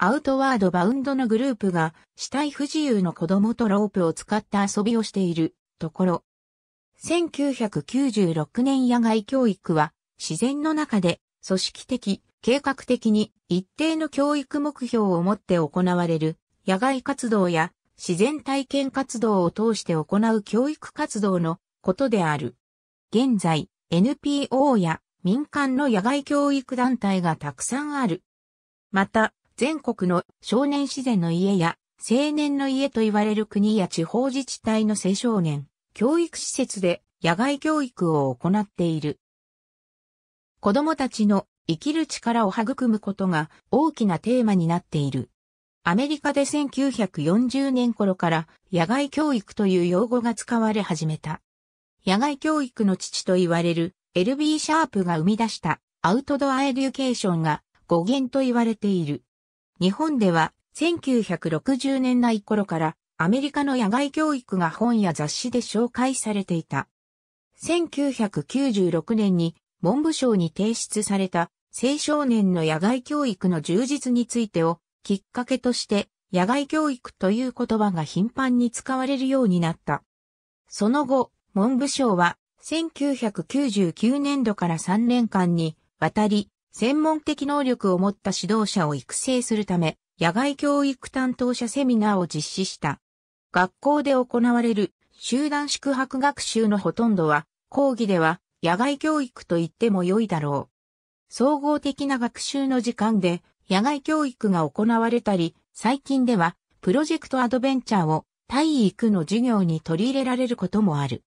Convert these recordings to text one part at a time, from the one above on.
アウトワードバウンドのグループが死体不自由の子供とロープを使った遊びをしているところ。1996年野外教育は自然の中で組織的、計画的に一定の教育目標を持って行われる野外活動や自然体験活動を通して行う教育活動のことである。現在、NPO や民間の野外教育団体がたくさんある。また、全国の少年自然の家や青年の家と言われる国や地方自治体の青少年、教育施設で野外教育を行っている。子供たちの生きる力を育むことが大きなテーマになっている。アメリカで1940年頃から野外教育という用語が使われ始めた。野外教育の父と言われる LB シャープが生み出したアウトドアエデュケーションが語源と言われている。日本では1960年代頃からアメリカの野外教育が本や雑誌で紹介されていた。1996年に文部省に提出された青少年の野外教育の充実についてをきっかけとして野外教育という言葉が頻繁に使われるようになった。その後、文部省は1999年度から3年間にわたり専門的能力を持った指導者を育成するため、野外教育担当者セミナーを実施した。学校で行われる集団宿泊学習のほとんどは、講義では野外教育と言っても良いだろう。総合的な学習の時間で野外教育が行われたり、最近ではプロジェクトアドベンチャーを体育の授業に取り入れられることもある。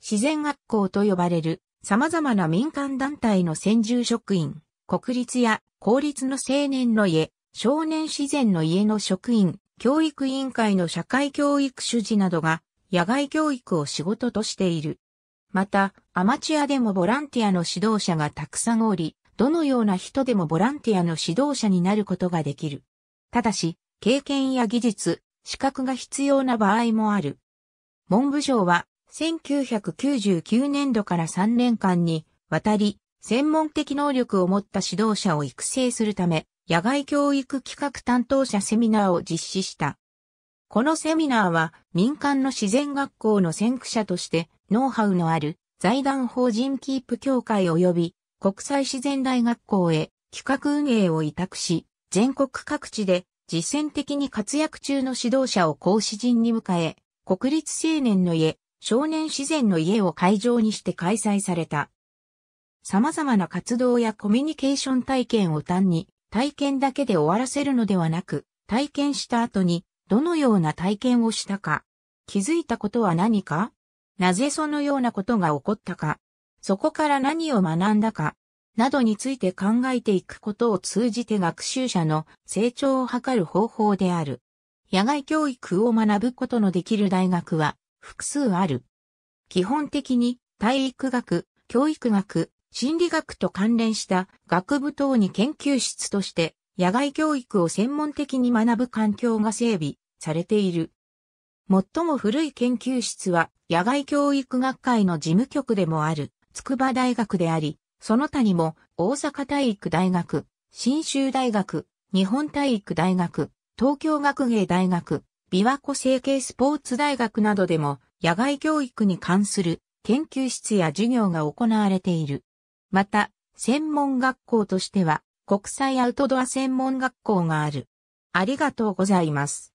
自然学校と呼ばれる様々な民間団体の専従職員。国立や公立の青年の家、少年自然の家の職員、教育委員会の社会教育主事などが、野外教育を仕事としている。また、アマチュアでもボランティアの指導者がたくさんおり、どのような人でもボランティアの指導者になることができる。ただし、経験や技術、資格が必要な場合もある。文部省は、1999年度から3年間に、わたり、専門的能力を持った指導者を育成するため、野外教育企画担当者セミナーを実施した。このセミナーは民間の自然学校の先駆者としてノウハウのある財団法人キープ協会及び国際自然大学校へ企画運営を委託し、全国各地で実践的に活躍中の指導者を講師陣に迎え、国立青年の家、少年自然の家を会場にして開催された。様々な活動やコミュニケーション体験を単に体験だけで終わらせるのではなく、体験した後にどのような体験をしたか、気づいたことは何か、なぜそのようなことが起こったか、そこから何を学んだか、などについて考えていくことを通じて学習者の成長を図る方法である。野外教育を学ぶことのできる大学は複数ある。基本的に体育学、教育学、心理学と関連した学部等に研究室として野外教育を専門的に学ぶ環境が整備されている。最も古い研究室は野外教育学会の事務局でもある筑波大学であり、その他にも大阪体育大学、新州大学、日本体育大学、東京学芸大学、琵琶湖整形スポーツ大学などでも野外教育に関する研究室や授業が行われている。また、専門学校としては、国際アウトドア専門学校がある。ありがとうございます。